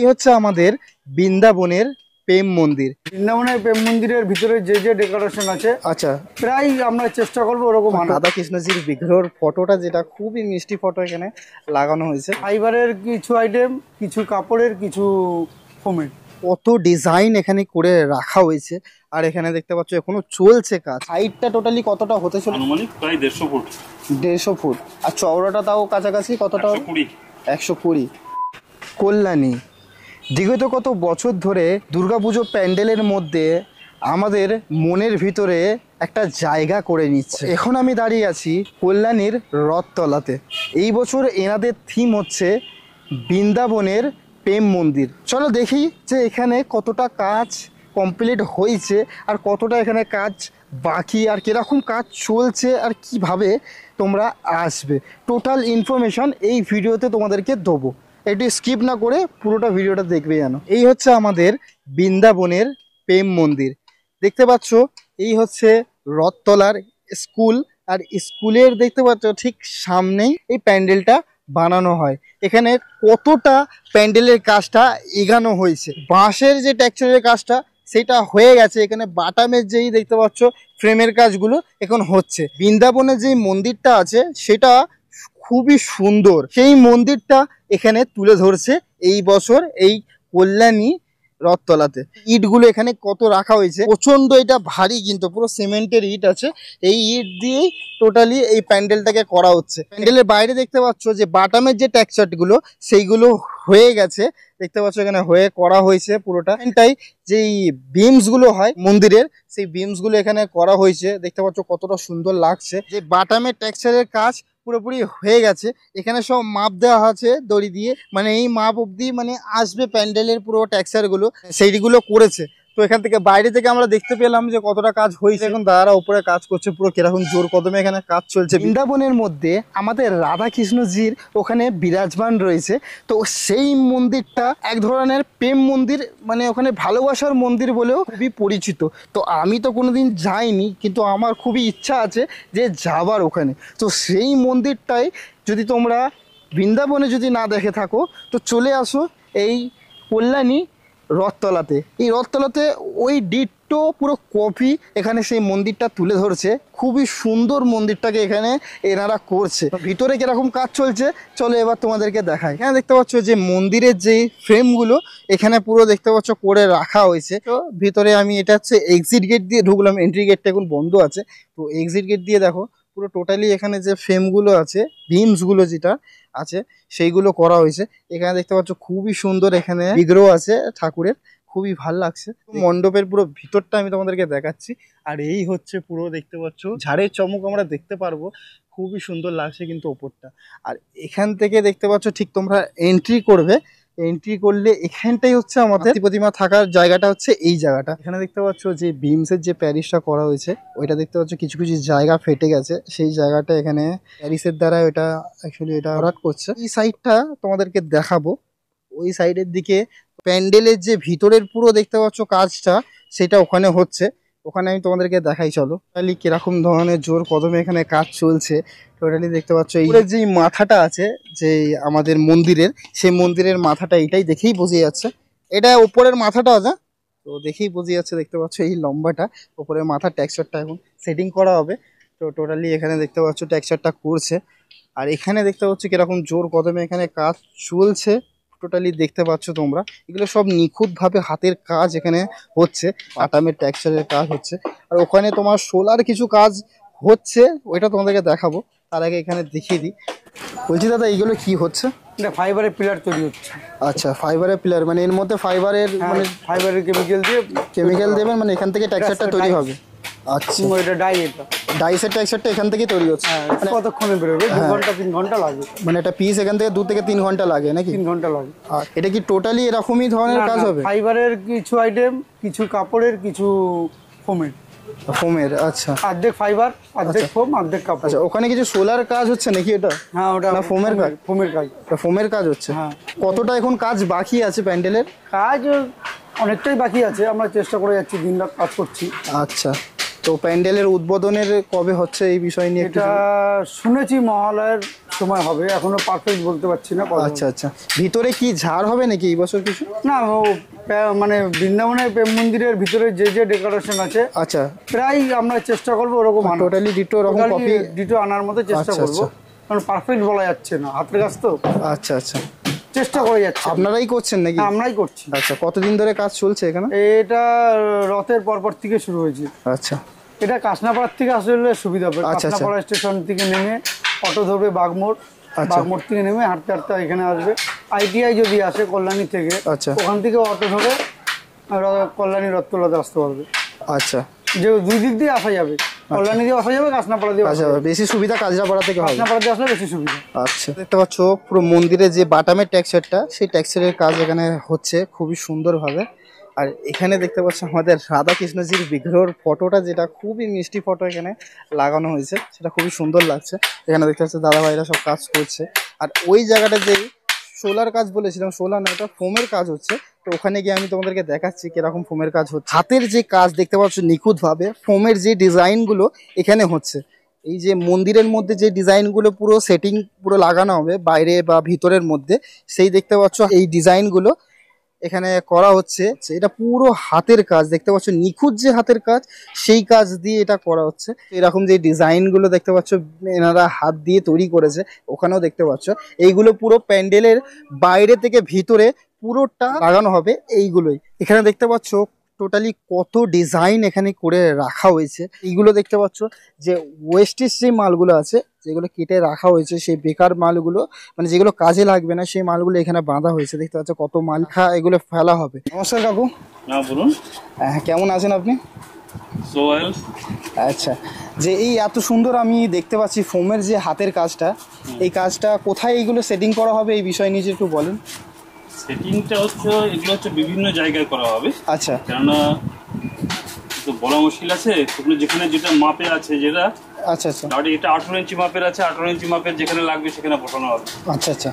এটি হচ্ছে আমাদের বৃন্দাবনের প্রেম মন্দির বৃন্দাবনের প্রেম মন্দিরের ভিতরে যে যে ডেকোরেশন আছে আচ্ছা প্রায় আমরা চেষ্টা করবো ওরকম রাধা কৃষ্ণজির বিগ্রহর ফটোটা যেটা খুবই মিষ্টি ফটো এখানে লাগানো হয়েছে ফাইবারের কিছু আইটেম কিছু কাপড়ের কিছু ফোমের কত ডিজাইন এখানে করে রাখা হয়েছে আর এখানে দেখতে পাচ্ছ এখনো চলছে কাজ হাইটটা টোটালি কতটা হতে চলে প্রায় দেড়শো ফুট দেড়শো ফুট আর চওড়াটা তাও কাছাকাছি কতটা কুড়ি একশো কুড়ি কল্যাণী বিগত কত বছর ধরে দুর্গাপুজো প্যান্ডেলের মধ্যে আমাদের মনের ভিতরে একটা জায়গা করে নিচ্ছে এখন আমি দাঁড়িয়ে আছি কল্যাণীর রথতলাতে এই বছর এনাদের থিম হচ্ছে বৃন্দাবনের প্রেম মন্দির চলো দেখি যে এখানে কতটা কাজ কমপ্লিট হয়েছে আর কতটা এখানে কাজ বাকি আর কীরকম কাজ চলছে আর কিভাবে তোমরা আসবে টোটাল ইনফরমেশন এই ভিডিওতে তোমাদেরকে দেবো এটি স্কিপ না করে পুরোটা ভিডিওটা দেখবে যেন এই হচ্ছে আমাদের বৃন্দাবনের প্রেম মন্দির দেখতে পাচ্ছ এই হচ্ছে রথতলার স্কুল আর স্কুলের দেখতে পাচ্ছ ঠিক সামনেই এই প্যান্ডেলটা বানানো হয় এখানে কতটা প্যান্ডেলের কাজটা এগানো হয়েছে বাঁশের যে ট্যাকচারের কাজটা সেটা হয়ে গেছে এখানে বাটামের যেই দেখতে পাচ্ছ ফ্রেমের কাজগুলো এখন হচ্ছে বৃন্দাবনের যেই মন্দিরটা আছে সেটা খুবই সুন্দর সেই মন্দিরটা এখানে তুলে ধরছে এই বছর এই কল্যাণী রথতলাতে ইটগুলো এখানে কত রাখা হয়েছে প্রচন্ড এটা ভারী কিন্তু পুরো সিমেন্টের ইট আছে এই ইট দিয়েই টোটালি এই প্যান্ডেলটাকে করা হচ্ছে প্যান্ডেলের বাইরে দেখতে পাচ্ছ যে বাটামের যে ট্যাকচারগুলো সেইগুলো হয়ে গেছে দেখতে পাচ্ছ এখানে হয়ে করা হয়েছে পুরোটা এটাই যেই বিমসগুলো হয় মন্দিরের সেই বিমসগুলো এখানে করা হয়েছে দেখতে পাচ্ছ কতটা সুন্দর লাগছে যে বাটামের ট্যাকচারের কাজ পুরোপুরি হয়ে গেছে এখানে সব মাপ দেওয়া আছে দড়ি দিয়ে মানে এই মাপ অবধি মানে আসবে প্যান্ডেলের পুরো ট্যাক্সারগুলো সেইগুলো করেছে তো এখান থেকে বাইরে থেকে আমরা দেখতে পেলাম যে কতটা কাজ হয়েছে এখন দাদারা উপরে কাজ করছে পুরো কিরকম জোর কদমে এখানে কাজ চলছে বৃন্দাবনের মধ্যে আমাদের রাধা কৃষ্ণজির ওখানে বিরাজমান রয়েছে তো সেই মন্দিরটা এক ধরনের প্রেম মন্দির মানে ওখানে ভালোবাসার মন্দির বলেও খুবই পরিচিত তো আমি তো কোনোদিন যাইনি কিন্তু আমার খুবই ইচ্ছা আছে যে যাবার ওখানে তো সেই মন্দিরটাই যদি তোমরা বৃন্দাবনে যদি না দেখে থাকো তো চলে আসো এই কল্যাণী রথতলাতে এই রথতলাতে ওই ডিট্টো পুরো কপি এখানে সেই মন্দিরটা তুলে ধরছে খুবই সুন্দর মন্দিরটাকে এখানে এনারা করছে ভিতরে কিরকম কাজ চলছে চলো এবার তোমাদেরকে দেখায় এখানে দেখতে পাচ্ছ যে মন্দিরের যে ফ্রেমগুলো এখানে পুরো দেখতে পাচ্ছ করে রাখা হয়েছে তো ভিতরে আমি এটা হচ্ছে এক্সিট গেট দিয়ে ঢুকলাম এন্ট্রি গেটটা এখন বন্ধ আছে তো এক্সিট গেট দিয়ে দেখো পুরো টোটালি এখানে যে ফ্রেমগুলো আছে বিমসগুলো যেটা আছে সেইগুলো করা হয়েছে এখানে দেখতে পাচ্ছ খুবই সুন্দর এখানে বিগ্রহ আছে ঠাকুরের খুবই ভাল লাগছে মণ্ডপের পুরো ভিতরটা আমি তোমাদেরকে দেখাচ্ছি আর এই হচ্ছে পুরো দেখতে পাচ্ছ ঝাড়ের চমক আমরা দেখতে পারবো খুবই সুন্দর লাগছে কিন্তু ওপরটা আর এখান থেকে দেখতে পাচ্ছ ঠিক তোমরা এন্ট্রি করবে এন্ট্রি করলে এখানটাই হচ্ছে আমাদের প্রতিমা থাকার জায়গাটা হচ্ছে এই জায়গাটা এখানে দেখতে পাচ্ছ যে বিমসের যে প্যারিসটা করা হয়েছে ওইটা দেখতে পাচ্ছ কিছু কিছু জায়গা ফেটে গেছে সেই জায়গাটা এখানে প্যারিসের দ্বারা এটা অ্যাকচুয়ালি এটা হরাট করছে এই সাইডটা তোমাদেরকে দেখাবো ওই সাইডের দিকে প্যান্ডেলের যে ভিতরের পুরো দেখতে পাচ্ছ কাজটা সেটা ওখানে হচ্ছে ওখানে আমি তোমাদেরকে দেখাই চলো তাহলে কিরকম ধরনের জোর কদমে এখানে কাজ চলছে টোটালি দেখতে পাচ্ছ এই যে মাথাটা আছে যে আমাদের মন্দিরের সেই মন্দিরের মাথাটা এটাই দেখেই বুঝে যাচ্ছে এটা ওপরের মাথাটা আজা তো দেখেই বুঝে যাচ্ছে দেখতে পাচ্ছ এই লম্বাটা ওপরের মাথার ট্যাক্সচারটা এখন সেটিং করা হবে তো টোটালি এখানে দেখতে পাচ্ছ ট্যাক্সচারটা করছে আর এখানে দেখতে পাচ্ছ কিরকম জোর কদমে এখানে কাজ চলছে টোটালি দেখতে পাচ্ছ তোমরা এগুলো সব নিখুঁত ভাবে হাতের কাজ এখানে হচ্ছে আটামের ট্যাক্সচারের কাজ হচ্ছে আর ওখানে তোমার সোলার কিছু কাজ হচ্ছে ওইটা তোমাদেরকে দেখাবো তার আগে এখানে দেখিয়ে দিই বলছি দাদা এইগুলো কি হচ্ছে এটা ফাইবারের পিলার তৈরি হচ্ছে আচ্ছা ফাইবারের পিলার মানে এর মধ্যে ফাইবারের হ্যাঁ, মানে ফাইবারের কেমিক্যাল দিয়ে কেমিক্যাল দেবেন মানে এখান থেকে ট্যাক্সচারটা তৈরি হবে আচ্ছা এটা ডাই ডাইসের এখান তৈরি হচ্ছে হ্যাঁ, মানে কতক্ষণে বেরোবে দু হ্যাঁ। ঘন্টা তিন ঘন্টা লাগে মানে একটা পিস এখান থেকে দু থেকে তিন ঘন্টা লাগে নাকি তিন ঘন্টা লাগে এটা কি টোটালি এরকমই ধরনের কাজ ফাইবারের কিছু আইটেম কিছু কাপড়ের কিছু আচ্ছা অর্ধেক ফাইবার অর্ধেক আচ্ছা। ফোম অর্ধেক কাপড় আচ্ছা, ওখানে কিছু সোলার কাজ হচ্ছে নাকি এটা হ্যাঁ ওটা ফোমের কাজ ফোমের ফোমের কাজ হচ্ছে হ্যাঁ কতটা এখন কাজ বাকি আছে প্যান্ডেলের কাজ অনেকটাই বাকি আছে আমরা চেষ্টা করে যাচ্ছি দিন রাত কাজ করছি আচ্ছা তো প্যান্ডেলের উদ্বোধনের কবে হচ্ছে এই বিষয় নিয়ে এটা শুনেছি মহালয়ের সময় হবে এখনো পারফেক্ট বলতে পারছি না আচ্ছা আচ্ছা ভিতরে কি ঝাড় হবে নাকি এই বছর কিছু না মানে বৃন্দাবনের প্রেম মন্দিরের ভিতরে যে যে ডেকোরেশন আছে আচ্ছা প্রায় আমরা চেষ্টা করবো ওরকম টোটালি ডিটো ওরকম কপি ডিটো আনার মতো চেষ্টা আচ্ছা, করবো আচ্ছা। কারণ পারফেক্ট বলা যাচ্ছে না হাতের কাছ তো আচ্ছা আচ্ছা চেষ্টা করে যাচ্ছে আপনারাই করছেন নাকি আমরাই করছি আচ্ছা কতদিন ধরে কাজ চলছে এখানে এটা রথের পরপর থেকে শুরু হয়েছে আচ্ছা এটা কাসনাপাড়ার থেকে আসলে সুবিধা হবে আচ্ছা, আচ্ছা। কাশনাপাড়া স্টেশন থেকে নেমে অটো ধরবে বাগমোড় আচ্ছা। বাগমোড় থেকে নেমে হাঁটতে হাঁটতে এখানে আসবে আইটিআই যদি আসে কল্যাণী থেকে আচ্ছা ওখান থেকে অটো ধরে কল্যাণী রথতলাতে আসতে পারবে আচ্ছা যে দুই দিক দিয়ে আসা যাবে অনলাইনে আচ্ছা। দিয়ে আসা যাবে কাঁচনাপাড়া দিয়ে আসা যাবে বেশি সুবিধা কাজরাপাড়া থেকে হবে কাঁচনাপাড়া দিয়ে আসলে বেশি সুবিধা আচ্ছা দেখতে পাচ্ছ পুরো মন্দিরে যে বাটামের ট্যাক্সারটা সেই ট্যাক্সারের কাজ এখানে হচ্ছে খুবই সুন্দরভাবে আর এখানে দেখতে পাচ্ছ আমাদের রাধাকৃষ্ণজির বিগ্রহের ফটোটা যেটা খুবই মিষ্টি ফটো এখানে লাগানো হয়েছে সেটা খুবই সুন্দর লাগছে এখানে দেখতে পাচ্ছ দাদা ভাইরা সব কাজ করছে আর ওই জায়গাটা যেই সোলার কাজ বলেছিলাম সোলার না এটা ফোমের কাজ হচ্ছে তো ওখানে গিয়ে আমি তোমাদেরকে দেখাচ্ছি কিরকম ফোমের কাজ হচ্ছে হাতের যে কাজ দেখতে পাচ্ছ নিখুঁতভাবে ফোমের যে ডিজাইনগুলো এখানে হচ্ছে এই যে মন্দিরের মধ্যে যে ডিজাইনগুলো পুরো সেটিং পুরো লাগানো হবে বাইরে বা ভিতরের মধ্যে সেই দেখতে পাচ্ছ এই ডিজাইনগুলো এখানে করা হচ্ছে এটা পুরো হাতের কাজ দেখতে পাচ্ছ নিখুঁত যে হাতের কাজ সেই কাজ দিয়ে এটা করা হচ্ছে এরকম যে ডিজাইনগুলো দেখতে পাচ্ছ এনারা হাত দিয়ে তৈরি করেছে ওখানেও দেখতে পাচ্ছ এইগুলো পুরো প্যান্ডেলের বাইরে থেকে ভিতরে পুরোটা লাগানো হবে এইগুলোই এখানে দেখতে পাচ্ছ টোটালি কত ডিজাইন এখানে করে রাখা হয়েছে এইগুলো দেখতে পাচ্ছ যে ওয়েস্টেজ যে মালগুলো আছে যেগুলো কেটে রাখা হয়েছে সেই বেকার মালগুলো মানে যেগুলো কাজে লাগবে না সেই মালগুলো এখানে বাঁধা হয়েছে দেখতে পাচ্ছ কত মাল খা এগুলো ফেলা হবে নমস্কার কাকু হ্যাঁ, বলুন হ্যাঁ কেমন আছেন আপনি আচ্ছা যে এই এত সুন্দর আমি দেখতে পাচ্ছি ফোমের যে হাতের কাজটা এই কাজটা কোথায় এইগুলো সেটিং করা হবে এই বিষয় নিয়ে একটু বলেন সেটিংটা হচ্ছে এগুলো হচ্ছে বিভিন্ন জায়গায় করা হবে আচ্ছা কেননা তো বলা মুশকিল আছে যেখানে যেটা মাপে আছে যেটা আচ্ছা আচ্ছা আর এটা আঠেরো ইঞ্চি মাপের আছে আঠেরো ইঞ্চি মাপের যেখানে লাগবে সেখানে বসানো হবে আচ্ছা আচ্ছা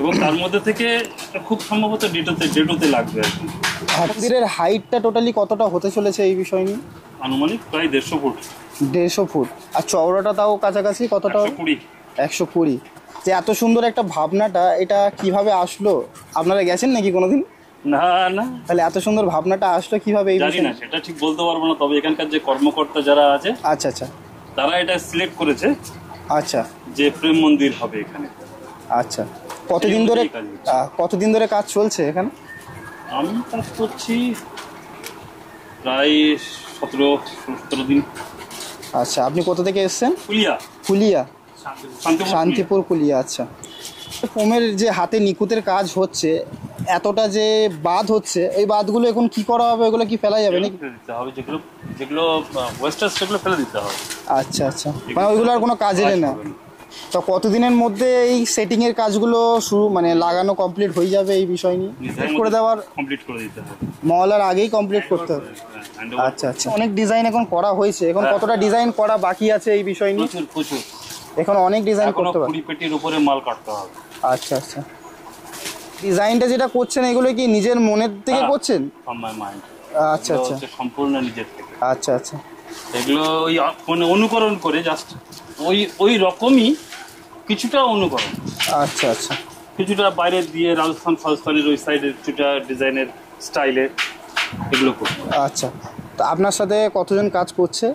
এবং তার মধ্যে থেকে খুব সম্ভবত ডেটোতে ডেটোতে লাগবে আর হাতিরের হাইটটা টোটালি কতটা হতে চলেছে এই বিষয় নিয়ে আনুমানিক প্রায় দেড়শো ফুট দেড়শো ফুট আর চওড়াটা তাও কাছাকাছি কতটা কুড়ি একশো কুড়ি যে এত সুন্দর একটা ভাবনাটা এটা কিভাবে আসলো আপনারা গেছেন নাকি কোনোদিন না না তাহলে এত সুন্দর ভাবনাটা আসলো কিভাবে জানি না সেটা ঠিক বলতে পারবো না তবে এখানকার যে কর্মকর্তা যারা আছে আচ্ছা আচ্ছা তারা এটা সিলেক্ট করেছে আচ্ছা যে প্রেম মন্দির হবে এখানে আচ্ছা কতদিন ধরে কতদিন ধরে কাজ চলছে এখানে আমি কাজ করছি প্রায় সতেরো সতেরো দিন আচ্ছা আপনি কোথা থেকে এসছেন ফুলিয়া ফুলিয়া শান্তিপুর কুলিয়া আচ্ছা ফোমের যে হাতে নিকুতের কাজ হচ্ছে এতটা যে বাদ হচ্ছে এই বাদগুলো এখন কি করা হবে এগুলো কি ফেলা যাবে নাকি যেগুলো যেগুলো ওয়েস্টার সেগুলো ফেলে দিতে হবে আচ্ছা আচ্ছা মানে ওইগুলো আর কোনো কাজের না তো কতদিনের মধ্যে এই সেটিং এর কাজগুলো শুরু মানে লাগানো কমপ্লিট হয়ে যাবে এই বিষয় নিয়ে করে দেওয়ার কমপ্লিট করে দিতে হবে মহলার আগেই কমপ্লিট করতে হবে আচ্ছা আচ্ছা অনেক ডিজাইন এখন করা হয়েছে এখন হ্যাঁ। কতটা ডিজাইন করা বাকি আছে এই বিষয় নিয়ে প্রচুর প্রচুর এখন অনেক ডিজাইন করতে পারবেন 20 পেটির উপরে মাল কাটতে হবে আচ্ছা আচ্ছা ডিজাইনটা যেটা করছেন এগুলো কি নিজের মনের থেকে হ্যাঁ, করছেন মাইন্ড আচ্ছা আচ্ছা সম্পূর্ণ নিজের থেকে আচ্ছা আচ্ছা এগুলো ওই মানে অনুকরণ করে জাস্ট ওই ওই রকমই কিছুটা অনুকরণ আচ্ছা আচ্ছা কিছুটা বাইরে দিয়ে রাজস্থান ফলস্থানের ওই সাইডে কিছুটা ডিজাইনের স্টাইলে এগুলো করবো আচ্ছা তো আপনার সাথে কতজন কাজ করছে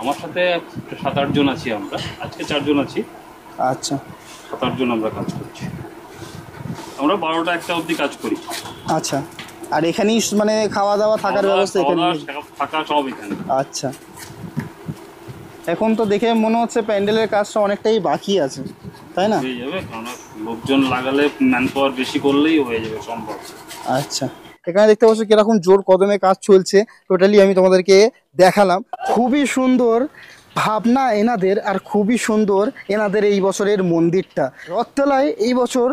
আমার সাথে সাত আটজন আছি আমরা আজকে চারজন আছি আচ্ছা সাত আটজন আমরা কাজ করছি আমরা বারোটা একটা অবধি কাজ করি আচ্ছা আর এখানেই মানে খাওয়া দাওয়া থাকার ব্যবস্থা এখানে থাকা সব এখানে আচ্ছা এখন তো দেখে মনে হচ্ছে প্যান্ডেলের কাজটা অনেকটাই বাকি আছে তাই না হয়ে যাবে কারণ লোকজন লাগালে ম্যান পাওয়ার বেশি করলেই হয়ে যাবে সম্ভব আচ্ছা এখানে দেখতে পাচ্ছ কিরকম জোর কদমে কাজ চলছে টোটালি আমি তোমাদেরকে দেখালাম খুবই সুন্দর ভাবনা এনাদের আর খুবই সুন্দর এনাদের এই বছরের মন্দিরটা রথতলায় এই বছর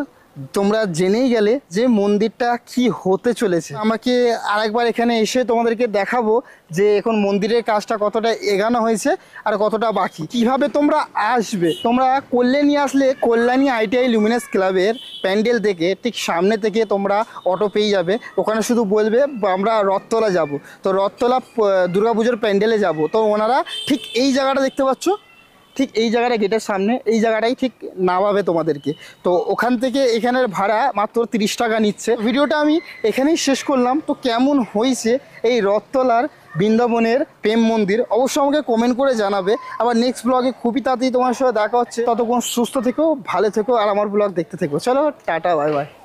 তোমরা জেনেই গেলে যে মন্দিরটা কি হতে চলেছে আমাকে আরেকবার এখানে এসে তোমাদেরকে দেখাবো যে এখন মন্দিরের কাজটা কতটা এগানো হয়েছে আর কতটা বাকি কিভাবে তোমরা আসবে তোমরা কল্যাণী আসলে কল্যাণী আইটিআই লুমিনাস ক্লাবের প্যান্ডেল থেকে ঠিক সামনে থেকে তোমরা অটো পেয়ে যাবে ওখানে শুধু বলবে আমরা রথতলা যাব তো রথতলা দুর্গাপুজোর প্যান্ডেলে যাব তো ওনারা ঠিক এই জায়গাটা দেখতে পাচ্ছ ঠিক এই জায়গাটা গেটের সামনে এই জায়গাটাই ঠিক নামাবে তোমাদেরকে তো ওখান থেকে এখানের ভাড়া মাত্র তিরিশ টাকা নিচ্ছে ভিডিওটা আমি এখানেই শেষ করলাম তো কেমন হয়েছে এই রথতলার বৃন্দাবনের প্রেম মন্দির অবশ্যই আমাকে কমেন্ট করে জানাবে আবার নেক্সট ব্লগে খুবই তাড়াতাড়ি তোমার সাথে দেখা হচ্ছে ততক্ষণ সুস্থ থেকো ভালো থেকো আর আমার ব্লগ দেখতে থেকো চলো টাটা বাই বাই